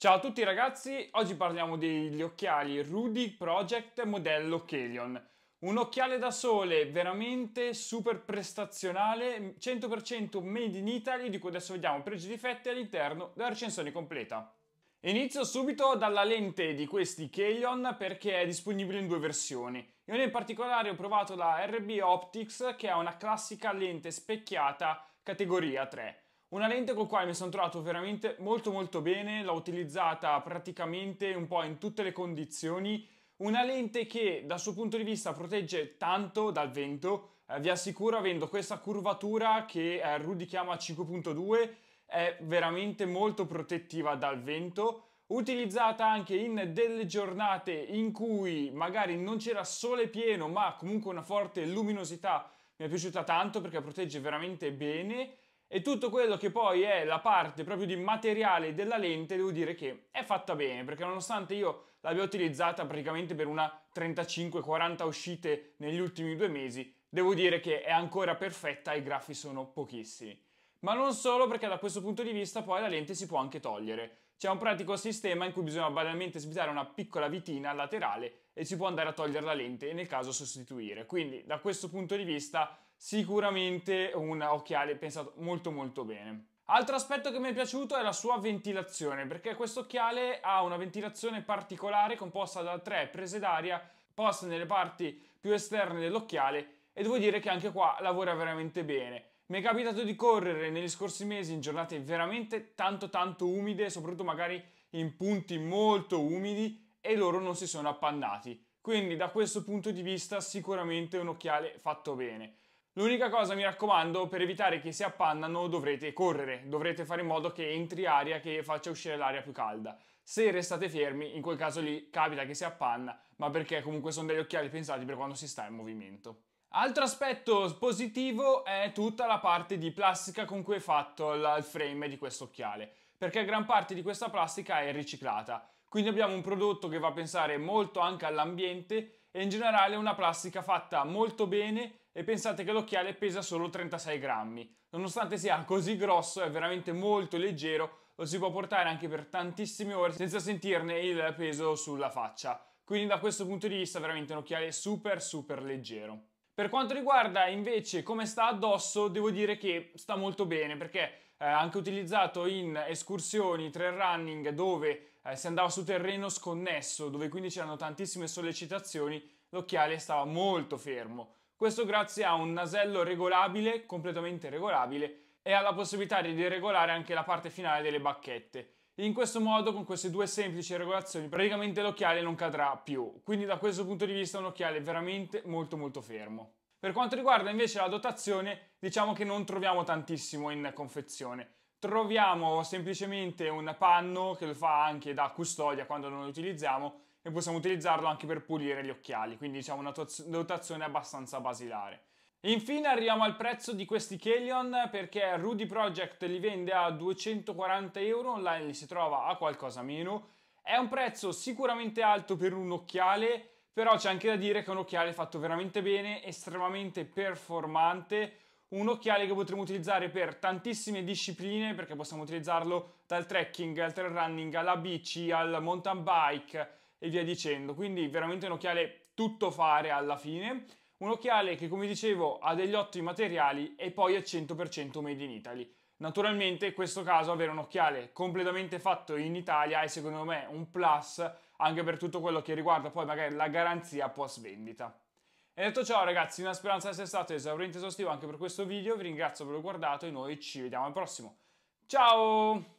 Ciao a tutti ragazzi, oggi parliamo degli occhiali Rudy Project modello Kelion. Un occhiale da sole veramente super prestazionale, 100% made in Italy, di cui adesso vediamo pregi e difetti all'interno della recensione completa. Inizio subito dalla lente di questi Kelion perché è disponibile in due versioni. Io nel particolare ho provato la RB Optics che è una classica lente specchiata categoria 3. Una lente con la quale mi sono trovato veramente molto molto bene, l'ho utilizzata praticamente un po' in tutte le condizioni. Una lente che dal suo punto di vista protegge tanto dal vento, eh, vi assicuro avendo questa curvatura che eh, Rudy chiama 5.2, è veramente molto protettiva dal vento. Utilizzata anche in delle giornate in cui magari non c'era sole pieno ma comunque una forte luminosità, mi è piaciuta tanto perché protegge veramente bene e tutto quello che poi è la parte proprio di materiale della lente devo dire che è fatta bene perché nonostante io l'abbia utilizzata praticamente per una 35-40 uscite negli ultimi due mesi devo dire che è ancora perfetta e i graffi sono pochissimi. Ma non solo perché da questo punto di vista poi la lente si può anche togliere. C'è un pratico sistema in cui bisogna banalmente svitare una piccola vitina laterale e si può andare a togliere la lente e nel caso sostituire. Quindi da questo punto di vista sicuramente un occhiale pensato molto molto bene. Altro aspetto che mi è piaciuto è la sua ventilazione, perché questo occhiale ha una ventilazione particolare composta da tre prese d'aria poste nelle parti più esterne dell'occhiale e devo dire che anche qua lavora veramente bene. Mi è capitato di correre negli scorsi mesi in giornate veramente tanto tanto umide, soprattutto magari in punti molto umidi e loro non si sono appannati. Quindi da questo punto di vista sicuramente un occhiale fatto bene. L'unica cosa, mi raccomando, per evitare che si appannano dovrete correre, dovrete fare in modo che entri aria che faccia uscire l'aria più calda. Se restate fermi, in quel caso lì capita che si appanna, ma perché comunque sono degli occhiali pensati per quando si sta in movimento. Altro aspetto positivo è tutta la parte di plastica con cui è fatto il frame di questo occhiale, perché gran parte di questa plastica è riciclata. Quindi abbiamo un prodotto che va a pensare molto anche all'ambiente e in generale una plastica fatta molto bene e pensate che l'occhiale pesa solo 36 grammi. Nonostante sia così grosso è veramente molto leggero, lo si può portare anche per tantissime ore senza sentirne il peso sulla faccia. Quindi da questo punto di vista veramente un occhiale super super leggero. Per quanto riguarda invece come sta addosso, devo dire che sta molto bene perché eh, anche utilizzato in escursioni, trail running dove eh, si andava su terreno sconnesso, dove quindi c'erano tantissime sollecitazioni, l'occhiale stava molto fermo. Questo grazie a un nasello regolabile, completamente regolabile, e alla possibilità di regolare anche la parte finale delle bacchette. In questo modo, con queste due semplici regolazioni, praticamente l'occhiale non cadrà più. Quindi da questo punto di vista un occhiale veramente molto molto fermo. Per quanto riguarda invece la dotazione, diciamo che non troviamo tantissimo in confezione troviamo semplicemente un panno che lo fa anche da custodia quando non lo utilizziamo e possiamo utilizzarlo anche per pulire gli occhiali, quindi diciamo una dotazione abbastanza basilare. Infine arriviamo al prezzo di questi Kelion perché Rudy Project li vende a 240 euro, online li si trova a qualcosa meno. È un prezzo sicuramente alto per un occhiale, però c'è anche da dire che è un occhiale fatto veramente bene, estremamente performante, un occhiale che potremo utilizzare per tantissime discipline perché possiamo utilizzarlo dal trekking al trail running alla bici al mountain bike e via dicendo quindi veramente un occhiale tutto fare alla fine un occhiale che come dicevo ha degli ottimi materiali e poi è 100% made in Italy naturalmente in questo caso avere un occhiale completamente fatto in Italia è secondo me un plus anche per tutto quello che riguarda poi magari la garanzia post vendita e detto ciò ragazzi, una speranza di essere stato esauriente e esaustivo anche per questo video, vi ringrazio per aver guardato e noi ci vediamo al prossimo. Ciao!